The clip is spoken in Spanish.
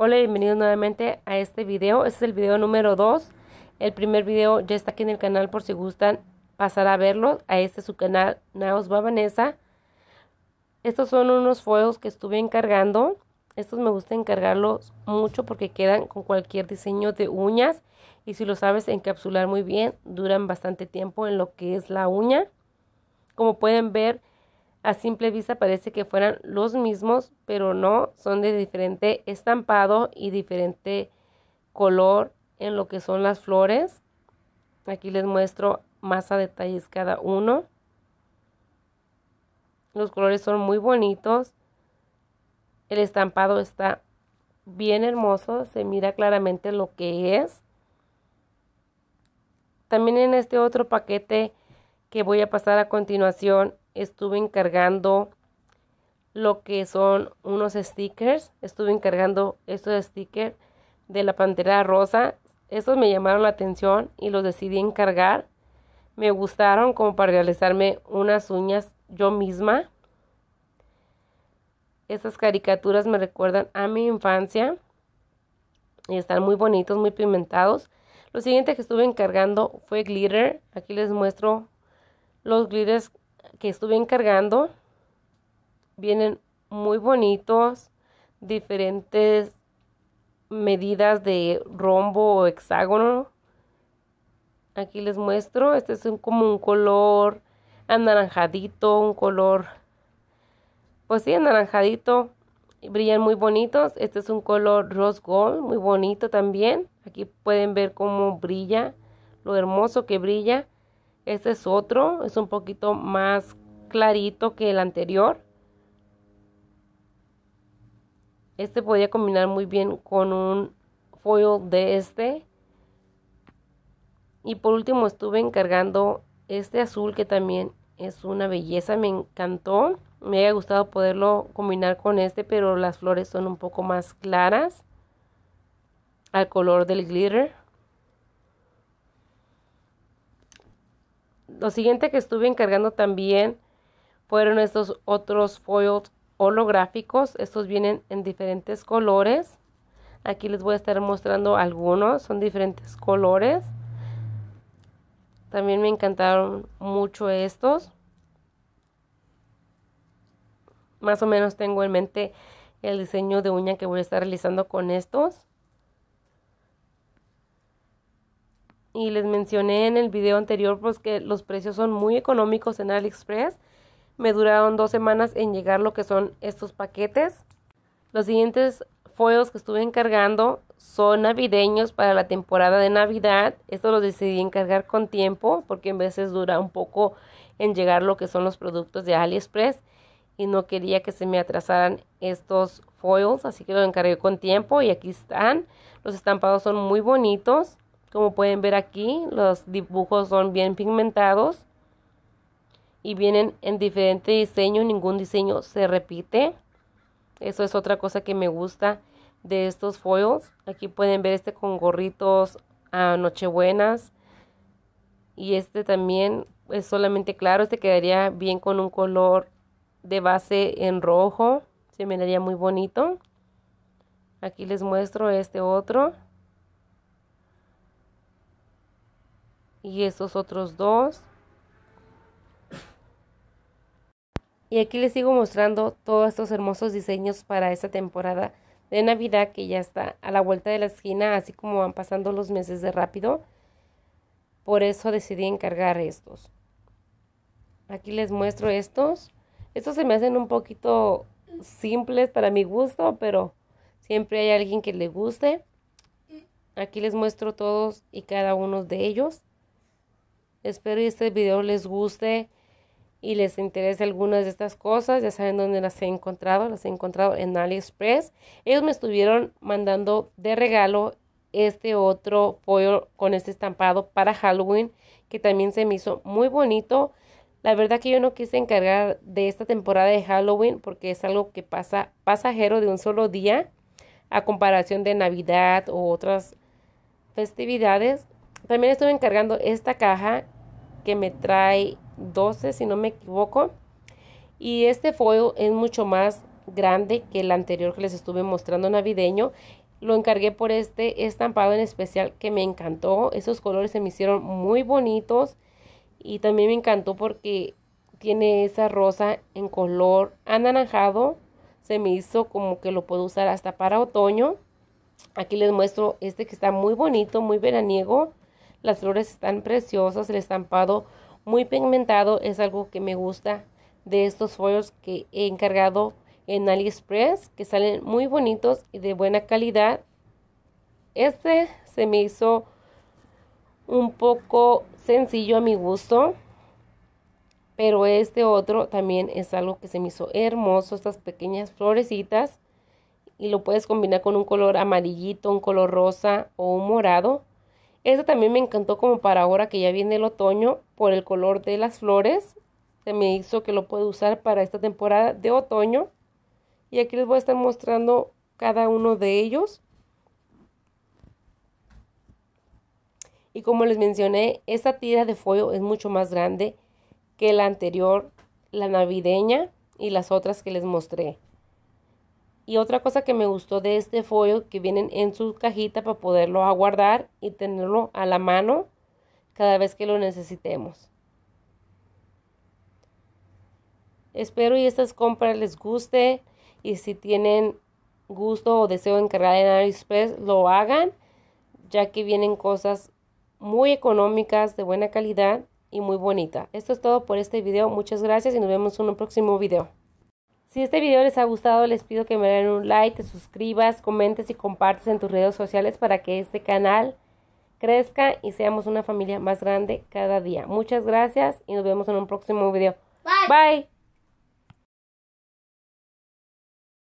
Hola bienvenidos nuevamente a este video. Este es el video número 2. El primer video ya está aquí en el canal por si gustan pasar a verlo. A este es su canal Naos Babanesa Estos son unos fuegos que estuve encargando. Estos me gusta encargarlos mucho porque quedan con cualquier diseño de uñas. Y si lo sabes encapsular muy bien, duran bastante tiempo en lo que es la uña. Como pueden ver, a simple vista parece que fueran los mismos, pero no, son de diferente estampado y diferente color en lo que son las flores. Aquí les muestro más a detalles cada uno. Los colores son muy bonitos. El estampado está bien hermoso, se mira claramente lo que es. También en este otro paquete que voy a pasar a continuación estuve encargando lo que son unos stickers. Estuve encargando estos stickers de la pantera rosa. Estos me llamaron la atención y los decidí encargar. Me gustaron como para realizarme unas uñas yo misma. Estas caricaturas me recuerdan a mi infancia y están muy bonitos, muy pigmentados. Lo siguiente que estuve encargando fue glitter. Aquí les muestro los glitters que estuve encargando. Vienen muy bonitos, diferentes medidas de rombo o hexágono. Aquí les muestro, este es un, como un color anaranjadito, un color, pues sí, anaranjadito. Brillan muy bonitos. Este es un color rose gold, muy bonito también. Aquí pueden ver cómo brilla, lo hermoso que brilla. Este es otro, es un poquito más clarito que el anterior. Este podría combinar muy bien con un foil de este. Y por último estuve encargando este azul que también es una belleza, me encantó. Me había gustado poderlo combinar con este, pero las flores son un poco más claras al color del glitter. Lo siguiente que estuve encargando también fueron estos otros foils holográficos. Estos vienen en diferentes colores. Aquí les voy a estar mostrando algunos. Son diferentes colores. También me encantaron mucho estos. Más o menos tengo en mente el diseño de uña que voy a estar realizando con estos. y les mencioné en el video anterior pues que los precios son muy económicos en AliExpress. Me duraron dos semanas en llegar lo que son estos paquetes. Los siguientes foils que estuve encargando son navideños para la temporada de Navidad. Esto los decidí encargar con tiempo porque en veces dura un poco en llegar lo que son los productos de AliExpress y no quería que se me atrasaran estos foils, así que los encargué con tiempo y aquí están. Los estampados son muy bonitos. Como pueden ver aquí, los dibujos son bien pigmentados y vienen en diferente diseño, ningún diseño se repite. Eso es otra cosa que me gusta de estos foils. Aquí pueden ver este con gorritos a nochebuenas y este también es solamente claro, este quedaría bien con un color de base en rojo, se me daría muy bonito. Aquí les muestro este otro. y estos otros dos. Y aquí les sigo mostrando todos estos hermosos diseños para esta temporada de Navidad que ya está a la vuelta de la esquina, así como van pasando los meses de rápido. Por eso decidí encargar estos. Aquí les muestro estos. Estos se me hacen un poquito simples para mi gusto, pero siempre hay alguien que le guste. Aquí les muestro todos y cada uno de ellos. Espero que este video les guste y les interese algunas de estas cosas. Ya saben dónde las he encontrado. Las he encontrado en AliExpress. Ellos me estuvieron mandando de regalo este otro pollo con este estampado para Halloween que también se me hizo muy bonito. La verdad que yo no quise encargar de esta temporada de Halloween porque es algo que pasa pasajero de un solo día a comparación de Navidad u otras festividades. También estuve encargando esta caja que me trae 12 si no me equivoco y este foil es mucho más grande que el anterior que les estuve mostrando navideño lo encargué por este estampado en especial que me encantó esos colores se me hicieron muy bonitos y también me encantó porque tiene esa rosa en color anaranjado se me hizo como que lo puedo usar hasta para otoño aquí les muestro este que está muy bonito muy veraniego las flores están preciosas, el estampado muy pigmentado es algo que me gusta de estos folios que he encargado en AliExpress, que salen muy bonitos y de buena calidad. Este se me hizo un poco sencillo a mi gusto, pero este otro también es algo que se me hizo hermoso, estas pequeñas florecitas y lo puedes combinar con un color amarillito, un color rosa o un morado. Esta también me encantó como para ahora que ya viene el otoño por el color de las flores. Se me hizo que lo puedo usar para esta temporada de otoño. Y aquí les voy a estar mostrando cada uno de ellos. Y como les mencioné, esta tira de follo es mucho más grande que la anterior, la navideña y las otras que les mostré. Y otra cosa que me gustó de este folio que vienen en su cajita para poderlo aguardar y tenerlo a la mano cada vez que lo necesitemos. Espero y estas compras les guste y si tienen gusto o deseo encargar en AliExpress lo hagan ya que vienen cosas muy económicas, de buena calidad y muy bonita. Esto es todo por este video. Muchas gracias y nos vemos en un próximo video. Si este video les ha gustado, les pido que me den un like, te suscribas, comentes y compartes en tus redes sociales para que este canal crezca y seamos una familia más grande cada día. Muchas gracias y nos vemos en un próximo video. Bye. Bye.